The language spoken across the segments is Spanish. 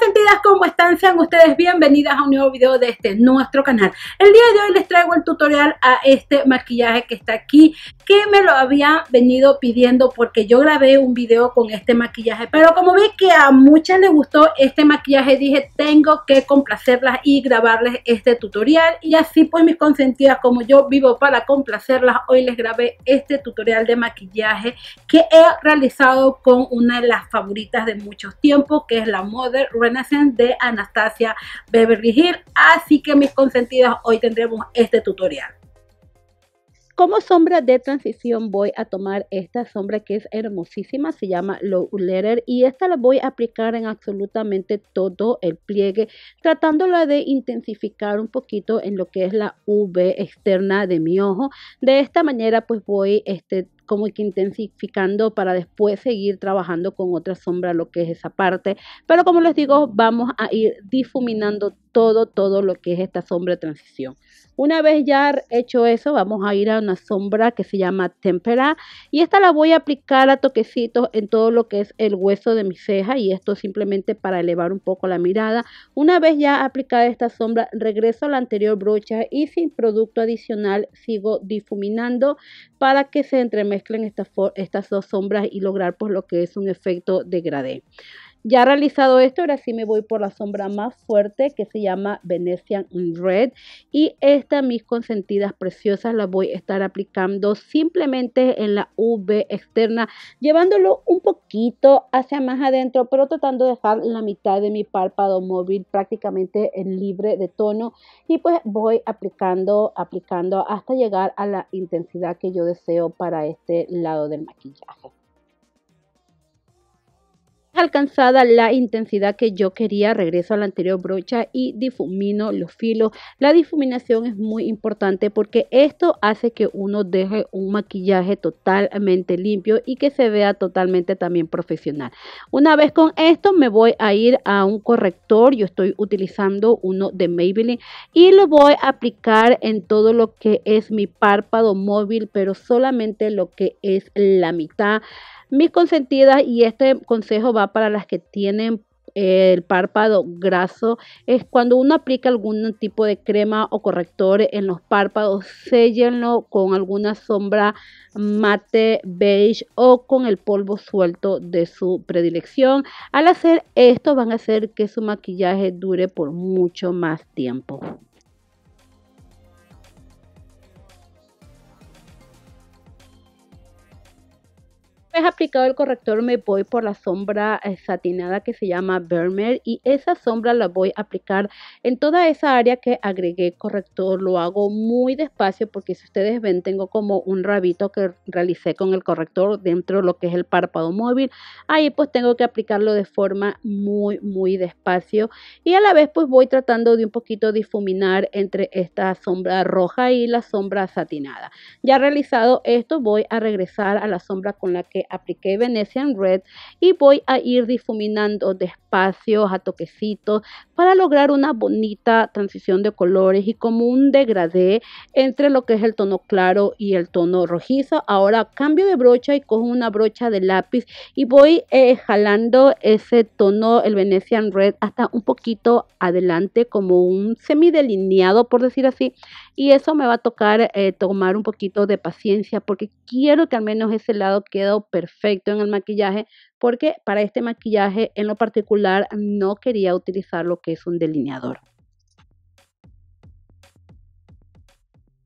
consentidas, ¿cómo están? Sean ustedes bienvenidas a un nuevo video de este nuestro canal. El día de hoy les traigo el tutorial a este maquillaje que está aquí, que me lo había venido pidiendo porque yo grabé un video con este maquillaje, pero como vi que a muchas les gustó este maquillaje, dije tengo que complacerlas y grabarles este tutorial y así pues mis consentidas, como yo vivo para complacerlas, hoy les grabé este tutorial de maquillaje que he realizado con una de las favoritas de muchos tiempos, que es la Mother Red nacen de Anastasia Beverly Hill. Así que mis consentidas, hoy tendremos este tutorial. Como sombra de transición voy a tomar esta sombra que es hermosísima, se llama Low Letter y esta la voy a aplicar en absolutamente todo el pliegue, tratándola de intensificar un poquito en lo que es la V externa de mi ojo. De esta manera pues voy este, como que intensificando para después seguir trabajando con otra sombra lo que es esa parte. Pero como les digo, vamos a ir difuminando todo, todo lo que es esta sombra de transición. Una vez ya hecho eso, vamos a ir a una sombra que se llama tempera y esta la voy a aplicar a toquecitos en todo lo que es el hueso de mi ceja y esto simplemente para elevar un poco la mirada. Una vez ya aplicada esta sombra, regreso a la anterior brocha y sin producto adicional sigo difuminando para que se entremezclen mezclen estas, dos sombras y lograr por pues, lo que es un efecto degradé. Ya realizado esto, ahora sí me voy por la sombra más fuerte que se llama Venetian Red y esta mis consentidas preciosas la voy a estar aplicando simplemente en la V externa, llevándolo un poquito hacia más adentro, pero tratando de dejar la mitad de mi párpado móvil prácticamente libre de tono y pues voy aplicando, aplicando hasta llegar a la intensidad que yo deseo para este lado del maquillaje. Alcanzada la intensidad que yo quería, regreso a la anterior brocha y difumino los filos. La difuminación es muy importante porque esto hace que uno deje un maquillaje totalmente limpio y que se vea totalmente también profesional. Una vez con esto me voy a ir a un corrector, yo estoy utilizando uno de Maybelline y lo voy a aplicar en todo lo que es mi párpado móvil, pero solamente lo que es la mitad. Mis consentidas, y este consejo va para las que tienen eh, el párpado graso es cuando uno aplica algún tipo de crema o corrector en los párpados, sellenlo con alguna sombra mate beige o con el polvo suelto de su predilección. Al hacer esto van a hacer que su maquillaje dure por mucho más tiempo. aplicado el corrector me voy por la sombra eh, satinada que se llama Vermeer y esa sombra la voy a aplicar en toda esa área que agregué corrector. Lo hago muy despacio porque si ustedes ven tengo como un rabito que realicé con el corrector dentro de lo que es el párpado móvil. Ahí pues tengo que aplicarlo de forma muy muy despacio y a la vez pues voy tratando de un poquito difuminar entre esta sombra roja y la sombra satinada. Ya realizado esto voy a regresar a la sombra con la que apliqué Venetian Red y voy a ir difuminando despacio a toquecitos para lograr una bonita transición de colores y como un degradé entre lo que es el tono claro y el tono rojizo. Ahora cambio de brocha y cojo una brocha de lápiz y voy eh, jalando ese tono, el Venetian Red, hasta un poquito adelante como un semidelineado, por decir así. Y eso me va a tocar eh, tomar un poquito de paciencia porque quiero que al menos ese lado quede perfecto en el maquillaje porque para este maquillaje en lo particular no quería utilizar lo que es un delineador.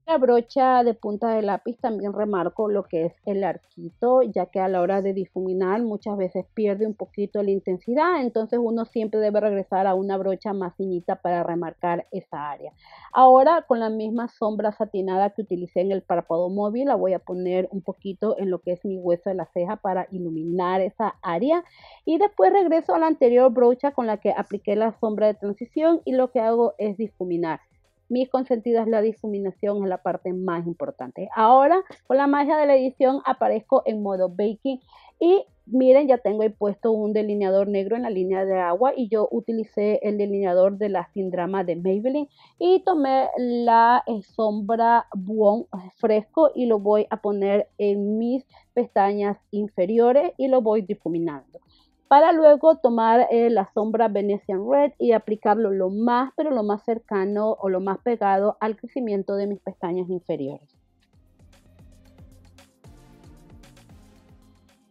La brocha de punta de lápiz también remarco lo que es el arquito, ya que a la hora de difuminar muchas veces pierde un poquito la intensidad, entonces uno siempre debe regresar a una brocha más finita para remarcar esa área. Ahora con la misma sombra satinada que utilicé en el párpado móvil, la voy a poner un poquito en lo que es mi hueso de la ceja para iluminar esa área y después regreso a la anterior brocha con la que apliqué la sombra de transición y lo que hago es difuminar mis consentidas, la difuminación es la parte más importante. Ahora, con la magia de la edición, aparezco en modo baking y miren, ya tengo ahí puesto un delineador negro en la línea de agua y yo utilicé el delineador de la Sindrama de Maybelline y tomé la eh, sombra Buon fresco y lo voy a poner en mis pestañas inferiores y lo voy difuminando para luego tomar eh, la sombra Venetian Red y aplicarlo lo más, pero lo más cercano o lo más pegado al crecimiento de mis pestañas inferiores.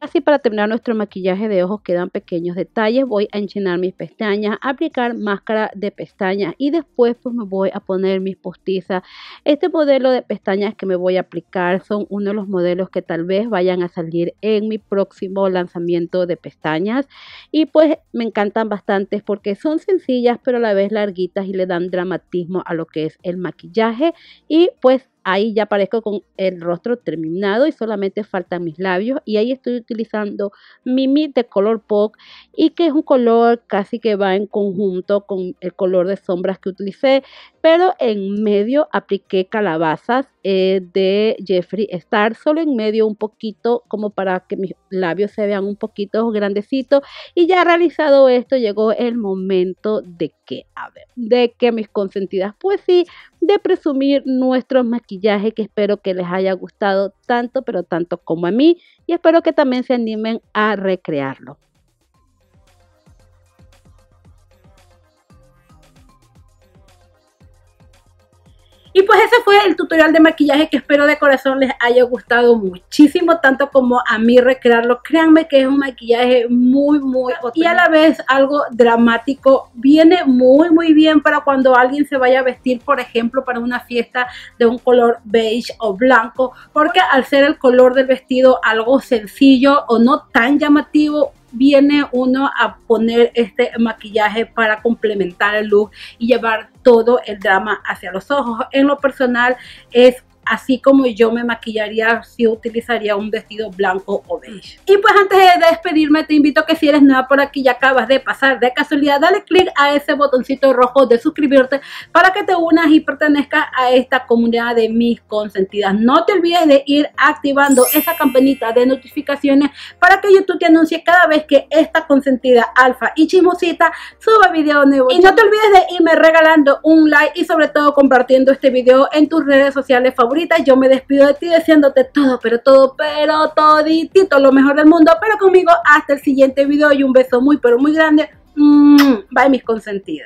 Así para terminar nuestro maquillaje de ojos quedan pequeños detalles. Voy a enchinar mis pestañas, aplicar máscara de pestañas y después pues me voy a poner mis postizas. Este modelo de pestañas que me voy a aplicar son uno de los modelos que tal vez vayan a salir en mi próximo lanzamiento de pestañas. Y pues me encantan bastante porque son sencillas pero a la vez larguitas y le dan dramatismo a lo que es el maquillaje. Y pues Ahí ya aparezco con el rostro terminado y solamente faltan mis labios. Y ahí estoy utilizando mi Mimi de color Pop y que es un color casi que va en conjunto con el color de sombras que utilicé. Pero en medio apliqué calabazas eh, de Jeffree Star, solo en medio un poquito como para que mis labios se vean un poquito grandecitos. Y ya realizado esto llegó el momento de que, a ver, de que mis consentidas, pues sí, de presumir nuestro maquillaje que espero que les haya gustado tanto, pero tanto como a mí y espero que también se animen a recrearlo. Y pues ese fue el tutorial de maquillaje que espero de corazón les haya gustado muchísimo, tanto como a mí recrearlo. Créanme que es un maquillaje muy, muy... Y a la vez algo dramático. Viene muy, muy bien para cuando alguien se vaya a vestir, por ejemplo, para una fiesta de un color beige o blanco, porque al ser el color del vestido algo sencillo o no tan llamativo, viene uno a poner este maquillaje para complementar el look y llevar todo el drama hacia los ojos. En lo personal es así como yo me maquillaría si utilizaría un vestido blanco o beige. Mm. Y pues antes de despedirme te invito a que si eres nueva por aquí y acabas de pasar de casualidad, dale click a ese botoncito rojo de suscribirte para que te unas y pertenezcas a esta comunidad de mis consentidas. No te olvides de ir activando esa campanita de notificaciones para que YouTube te anuncie cada vez que esta consentida alfa y chismosita suba video nuevo. Y no te olvides de irme regalando un like y sobre todo compartiendo este video en tus redes sociales favoritas ahorita yo me despido de ti deseándote todo, pero todo, pero toditito, lo mejor del mundo, pero conmigo hasta el siguiente video y un beso muy, pero muy grande. Mm, bye mis consentidas.